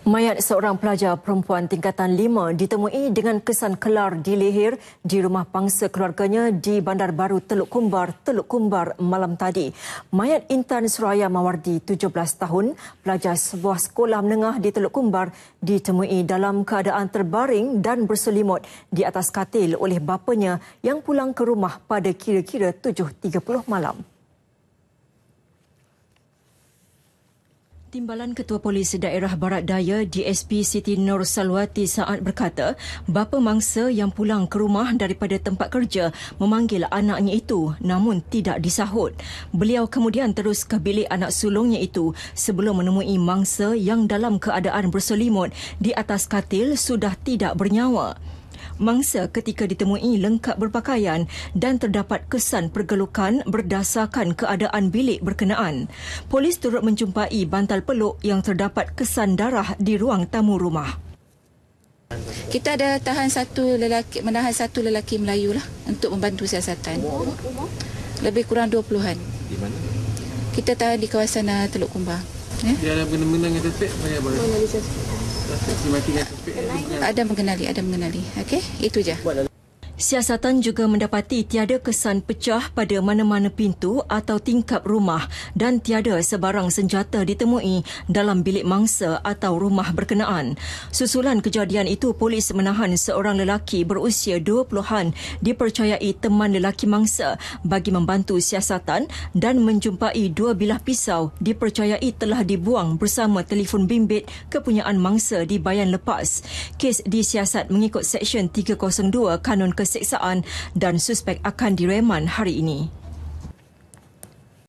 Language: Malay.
Mayat seorang pelajar perempuan tingkatan 5 ditemui dengan kesan kelar di leher di rumah pangsa keluarganya di Bandar Baru Teluk Kumbar, Teluk Kumbar malam tadi. Mayat Intan Suraya Mawardi, 17 tahun, pelajar sebuah sekolah menengah di Teluk Kumbar ditemui dalam keadaan terbaring dan berselimut di atas katil oleh bapanya yang pulang ke rumah pada kira-kira 7.30 malam. Timbalan Ketua Polis Daerah Barat Daya DSP Siti Nur Salwati saat berkata, bapa mangsa yang pulang ke rumah daripada tempat kerja memanggil anaknya itu namun tidak disahut. Beliau kemudian terus ke bilik anak sulungnya itu sebelum menemui mangsa yang dalam keadaan berselimut di atas katil sudah tidak bernyawa mangsa ketika ditemui lengkap berpakaian dan terdapat kesan pergelukan berdasarkan keadaan bilik berkenaan. Polis turut menjumpai bantal peluk yang terdapat kesan darah di ruang tamu rumah. Kita ada tahan satu lelaki, menahan satu lelaki Melayu lah untuk membantu siasatan. Lebih kurang 20-an. Di mana? Kita tahan di kawasan ah, Teluk Kumbang. Ya? Dia ada mengenang-mengenang yang tetap banyak-banyak. Ada mengenali, ada mengenali. Okey, itu je. Siasatan juga mendapati tiada kesan pecah pada mana-mana pintu atau tingkap rumah dan tiada sebarang senjata ditemui dalam bilik mangsa atau rumah berkenaan. Susulan kejadian itu, polis menahan seorang lelaki berusia 20-an dipercayai teman lelaki mangsa bagi membantu siasatan dan menjumpai dua bilah pisau dipercayai telah dibuang bersama telefon bimbit kepunyaan mangsa di bayan lepas. Kes disiasat mengikut Seksyen 302 Kanun Kesehatan persiksaan dan suspek akan direman hari ini.